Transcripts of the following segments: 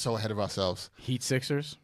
so ahead of ourselves. Heat Sixers.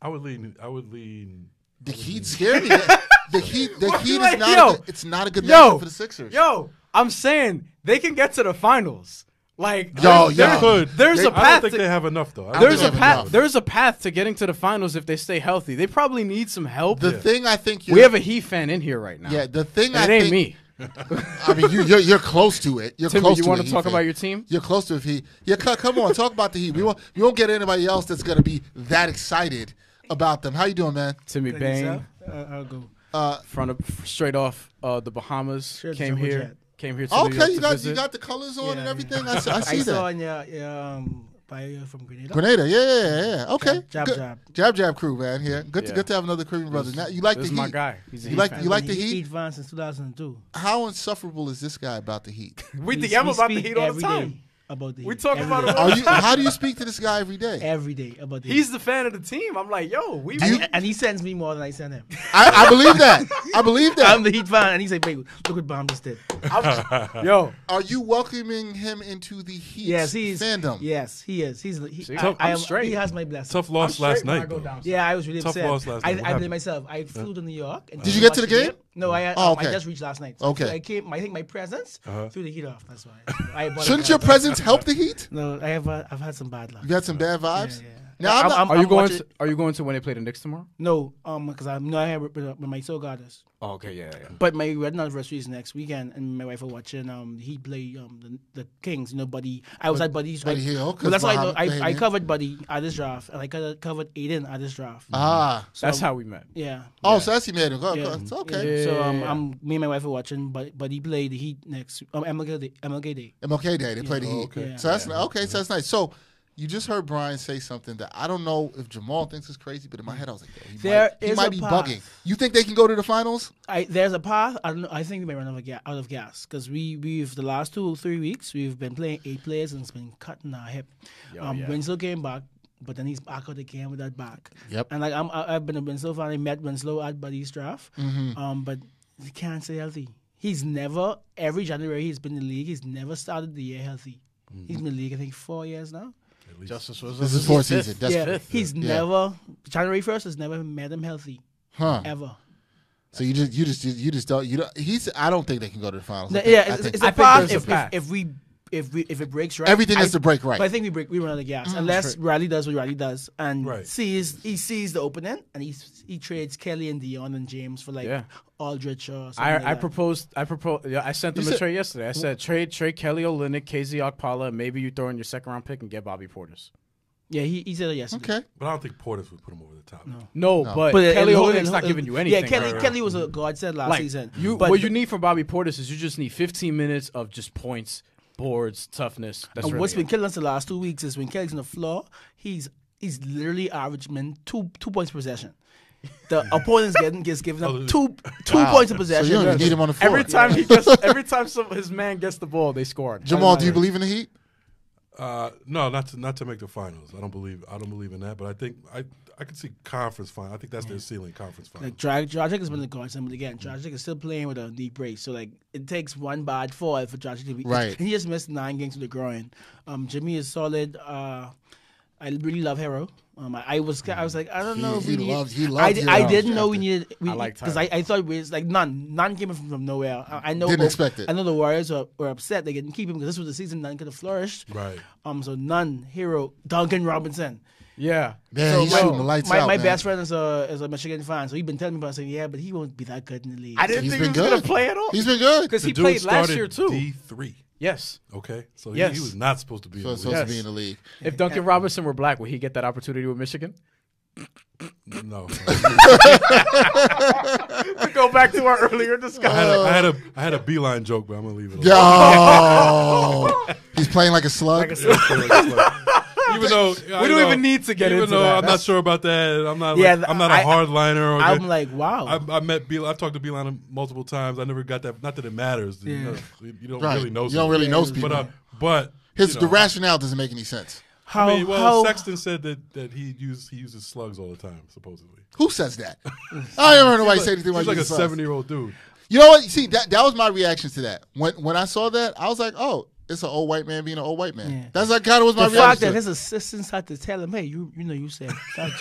I would lean. I would lean. The would Heat lean. scare me. The Heat. The Heat is like, not. yo, a, good- it's not a good yo, matchup for the Sixers. Yo, I'm saying they can get to the finals. Like, Yo, yo. They could. there's They- I I don't think to- they have enough though. there's a path. enough. There's a path to getting to the finals if they stay healthy. They probably need some help. the thing I think you we have a Heat fan in here right now. yeah. The thing I it ain't think me. I mean, you, are you're, you're close to it. You're close. You to want to talk fan. about your team? You're close to the Heat. Yeah, come on, talk about the Heat. We won't we won't get anybody else that's gonna be that excited about them. How you doing, man? Timmy Thank Bain. Uh, I'll go. Uh, Front of straight off uh, the Bahamas. came here. Came here. To okay, you got visit. you got the colors on yeah, and everything. Yeah. I, I, see I that. Saw, yeah, yeah um, Paella from Grenada. Grenada, yeah, yeah, yeah. Mm-hmm. Okay, jab jab, good. jab, jab, jab crew, man. Here, good, yeah. to, good to have another Caribbean brother. Now you like the heat. my guy. He's you like, fan. you like the heat. Heat fan since 2002. How insufferable is this guy about the heat? we, we, I'm we about the heat all the time. Day about the. We talk every about Are you, how do you speak to this guy every day? every day about the. He's the fan of the team. I'm like, yo, we. and, you- and he sends me more than I send him. I, I believe that. I believe that. I'm the Heat fan, and he's like, "Wait, look what Bam just did." I'm- yo, Are you welcoming him into the Heat Yes, he's fandom? Yes, he is. He's. He, I, Tough- I I'm straight. He has my blessing. Tough loss last night. Yeah, I was really Tough upset. loss last night. I, I blame myself. I flew to New York. And Did you get to the game? No, I um, oh, okay. I just reached last night. So okay. I came. I think my presence uh-huh. threw the heat off. That's why. I Shouldn't your presence help the heat? No, I have. Uh, I've had some bad luck. You had some bad vibes. Yeah, yeah. Now, I'm, I'm, are I'm you going? to, are you going to when they play the Knicks tomorrow? No, um, because I'm no, I have but uh, my soul goddess. Oh, okay, yeah, yeah. But my wedding anniversary is next weekend, and my wife are watching. Um, he play um the, the Kings. You know, Buddy. I was but, at Buddy's. Buddy I, Hill. that's why I, I, I, covered Buddy at this draft, and I covered Aiden at this draft. Ah, so that's how we met. Yeah. Oh, yeah. so that's he met. Okay, oh, yeah. It's okay. Yeah. So um, I'm me and my wife are watching, but Buddy played the Heat next. Um, MLK Day. MLK Day. MLK Day. They play the oh, Heat. okay. So that's okay. So that's nice. So you just heard Brian say something that I don't know if Jamal thinks is crazy, but in my head I was like, yeah, he there might, he might be path. bugging. You think they can go to the finals? I, there's a path. I don't know. I think they may run out of, ga- out of gas because we we've the last two or three weeks we've been playing eight players and it's been cutting our hip. Yo, um, yeah. Winslow came back, but then he's back out again with that back. Yep. And like I'm, I, have been a Winslow fan. I met Winslow at Buddy's draft. Mm-hmm. Um, but he can't stay healthy. He's never every January he's been in the league. He's never started the year healthy. Mm-hmm. He's been in the league I think four years now. At least. Justice was this is fourth season. yeah, fifth. he's yeah. never China First has never made him healthy. Huh? Ever. So you just you just you just don't you don't, he's I don't think they can go to the finals. No, I think, yeah, it's, I think, it's a pass if, if, if, we if we if it breaks right, everything has to break right. But I think we break we run out of gas mm, unless Riley does what Riley does and right. sees he sees the opening and he he trades Kelly and Dion and James for like yeah. Aldrich or something. I, like I proposed I proposed yeah, I sent them a trade yesterday. I said trade trade Kelly Olynyk, KZ Akpala, maybe you throw in your second round pick and get Bobby Portis. Yeah, he, he said yes. Okay, but I don't think Portis would put him over the top. No, no, no. but, but uh, Kelly Olynyk's not giving you anything. Yeah, Kelly right, Kelly was a godsend last like, season. You, but, what you need from Bobby Portis is you just need 15 minutes of just points boards, toughness. That's really what's it. been killing us the last two weeks is when Kelly's on the floor, he's he's literally averaging two two points per possession. The opponent's getting gets given up two oh, two wow. points of possession. So you need him on the floor. Every time he gets, every time some, his man gets the ball, they score. Jamal, do you believe in the Heat? Uh, no, not to not to make the finals. I don't believe I don't believe in that. But I think I I could see conference final. I think that's yeah. their ceiling conference final. Like Dragic Dra- Dra- has been in mm-hmm. the conference, but again, mm-hmm. Dragic is still playing with a knee brace. So like it takes one bad fall for Dragic to be right. And he just missed nine games with the groin. Um, Jimmy is solid. Uh, I really love Hero. Um, I, I, was I was like I don't know. He, if we he loved, he loved I, Hero. I didn't know we needed. We, I because I, I thought it was like none none came from, from nowhere. I, I know didn't both, expect it. I know the Warriors were, were upset they didn't keep him because this was the season none could have flourished. Right. Um. So none Hero Duncan Robinson. Yeah. Man, so he's shooting the lights my, out. My man. best friend is a is a Michigan fan, so he's been telling me about. saying yeah, but he won't be that good in the league. I didn't he's think he was good. gonna play at all. He's been good because he played last year too. D three. Yes. Okay. So he- Yes. he, was not supposed to be. So in the supposed to be in the league. If Duncan Robinson were black, would he get that opportunity with Michigan? No. go back to our earlier I discussion. had, a, I had a I had a beeline joke, but I'm gonna leave it. Yo, he's playing like a slug even though we don't know, even need to get even into though that. I'm not sure about that. I'm not. Yeah, like, I'm not a i am not a hardliner. I'm like, wow. I, I met I I've talked to Beeline multiple times. I never got that. Not that it matters. Yeah. You, know, you don't right. really know. You something. don't really know people. But, uh, but his you know, the rationale doesn't make any sense. How, I mean, well, how, Sexton said that, that he uses he uses slugs all the time, supposedly. Who says that? I don't know nobody like, say anything. He's like a seven year old dude. You know what? See, that that was my reaction to that. When when I saw that, I was like, oh, it's an old white man being an old white man. Yeah. That's like kind of was my the fact that his assistants had to tell him, "Hey, you, you know, you said thugs."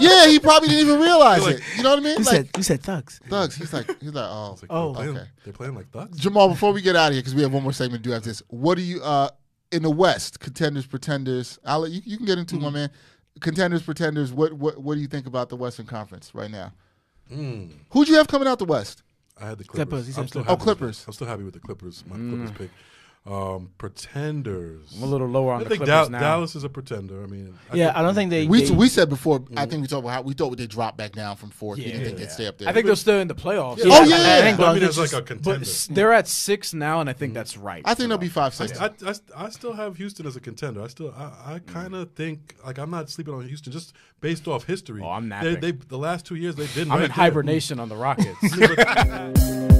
yeah, he probably didn't even realize like, it. You know what I mean? He like, said you said thugs. Thugs. He's like, he's like, oh, like, oh, okay. Oh. They're playing like thugs. Jamal, before we get out of here, because we have one more segment to do after this. What do you uh in the West? Contenders, pretenders. I'll you. You can get into mm -hmm. my mm-hmm. man. Contenders, pretenders. What what what do you think about the Western Conference right now? Mm. Who'd you have coming out the West? I had the Clippers. Clippers I'm still happy oh, Clippers. With, I'm still happy with the Clippers. My mm. Clippers pick um, pretenders. I'm a little lower on I the think Clippers now. Dallas is a pretender. I mean, I yeah, think, I don't think they. We, they, we said before. I mm-hmm. think we talked about how we thought they dropped back down from fourth. Yeah, we didn't think yeah. they'd stay up there. I think they're still in the playoffs. Yeah. Oh yeah, I, I think but I mean, it's like a contender. they're at six now, and I think mm-hmm. that's right. I think they'll be five six. I, I, I, still have Houston as a contender. I still I, I mm. kind of mm-hmm. think like I'm not sleeping on Houston just based off history. Oh, I'm not. They, they, the last two years they didn't. I'm in hibernation on the Rockets.